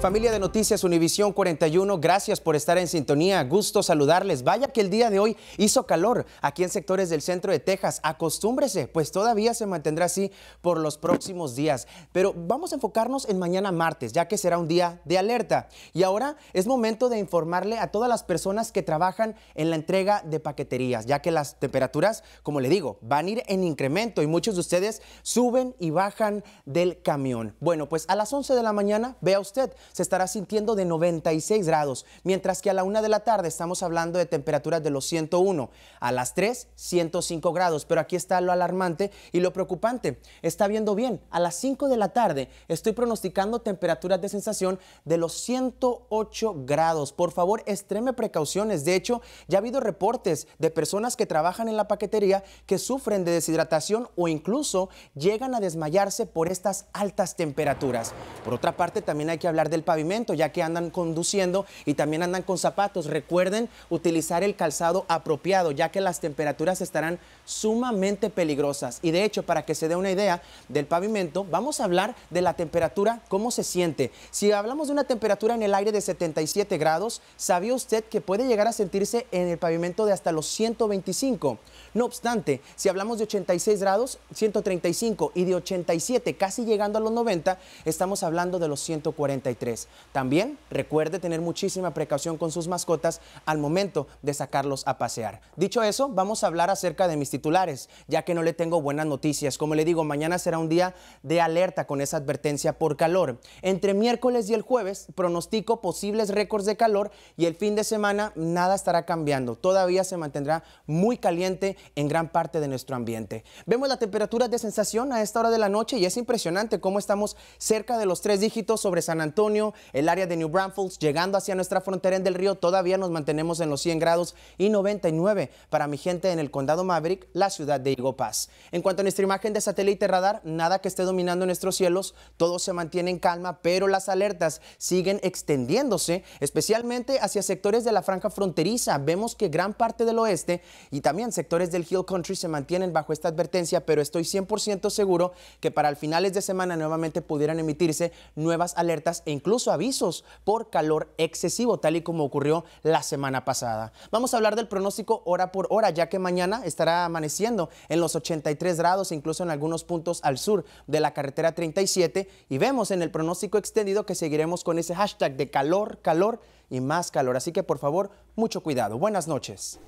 Familia de Noticias Univisión 41, gracias por estar en sintonía. Gusto saludarles. Vaya que el día de hoy hizo calor aquí en sectores del centro de Texas. Acostúmbrese, pues todavía se mantendrá así por los próximos días. Pero vamos a enfocarnos en mañana martes, ya que será un día de alerta. Y ahora es momento de informarle a todas las personas que trabajan en la entrega de paqueterías, ya que las temperaturas, como le digo, van a ir en incremento y muchos de ustedes suben y bajan del camión. Bueno, pues a las 11 de la mañana, vea usted se estará sintiendo de 96 grados, mientras que a la 1 de la tarde estamos hablando de temperaturas de los 101, a las 3, 105 grados. Pero aquí está lo alarmante y lo preocupante. Está viendo bien, a las 5 de la tarde estoy pronosticando temperaturas de sensación de los 108 grados. Por favor, extreme precauciones. De hecho, ya ha habido reportes de personas que trabajan en la paquetería que sufren de deshidratación o incluso llegan a desmayarse por estas altas temperaturas. Por otra parte, también hay que hablar de el pavimento, ya que andan conduciendo y también andan con zapatos. Recuerden utilizar el calzado apropiado, ya que las temperaturas estarán sumamente peligrosas. Y de hecho, para que se dé una idea del pavimento, vamos a hablar de la temperatura, cómo se siente. Si hablamos de una temperatura en el aire de 77 grados, ¿sabía usted que puede llegar a sentirse en el pavimento de hasta los 125? No obstante, si hablamos de 86 grados, 135 y de 87, casi llegando a los 90, estamos hablando de los 143. También recuerde tener muchísima precaución con sus mascotas al momento de sacarlos a pasear. Dicho eso, vamos a hablar acerca de mis titulares, ya que no le tengo buenas noticias. Como le digo, mañana será un día de alerta con esa advertencia por calor. Entre miércoles y el jueves pronostico posibles récords de calor y el fin de semana nada estará cambiando. Todavía se mantendrá muy caliente en gran parte de nuestro ambiente. Vemos la temperatura de sensación a esta hora de la noche y es impresionante cómo estamos cerca de los tres dígitos sobre San Antonio el área de New Braunfels, llegando hacia nuestra frontera en Del Río, todavía nos mantenemos en los 100 grados y 99 para mi gente en el condado Maverick, la ciudad de Higo Paz. En cuanto a nuestra imagen de satélite radar, nada que esté dominando nuestros cielos, todo se mantiene en calma, pero las alertas siguen extendiéndose, especialmente hacia sectores de la franja fronteriza. Vemos que gran parte del oeste y también sectores del Hill Country se mantienen bajo esta advertencia, pero estoy 100% seguro que para finales de semana nuevamente pudieran emitirse nuevas alertas en incluso avisos por calor excesivo, tal y como ocurrió la semana pasada. Vamos a hablar del pronóstico hora por hora, ya que mañana estará amaneciendo en los 83 grados, incluso en algunos puntos al sur de la carretera 37, y vemos en el pronóstico extendido que seguiremos con ese hashtag de calor, calor y más calor. Así que por favor, mucho cuidado. Buenas noches.